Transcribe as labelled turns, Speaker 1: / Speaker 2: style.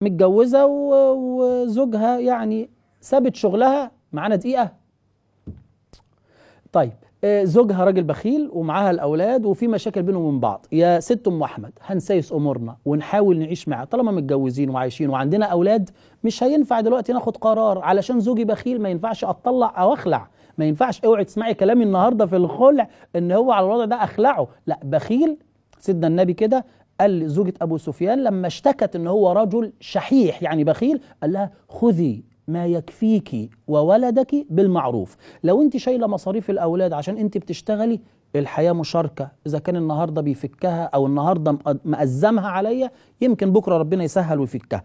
Speaker 1: متجوزه وزوجها يعني سابت شغلها معانا دقيقه طيب آه، زوجها راجل بخيل ومعاها الاولاد وفي مشاكل بينهم وبين بعض يا ست ام احمد هنسيس امورنا ونحاول نعيش معاه طالما متجوزين وعايشين وعندنا اولاد مش هينفع دلوقتي ناخد قرار علشان زوجي بخيل ما ينفعش أطلع او اخلع ما ينفعش اوعي تسمعي كلامي النهارده في الخلع ان هو على الوضع ده اخلعه لا بخيل سيدنا النبي كده قال لزوجة أبو سفيان لما اشتكت أنه هو رجل شحيح يعني بخيل قال لها خذي ما يكفيك وولدك بالمعروف لو انت شايله مصاريف الاولاد عشان انت بتشتغلي الحياه مشاركه اذا كان النهارده بيفكها او النهارده مأزمها عليا يمكن بكره ربنا يسهل ويفكها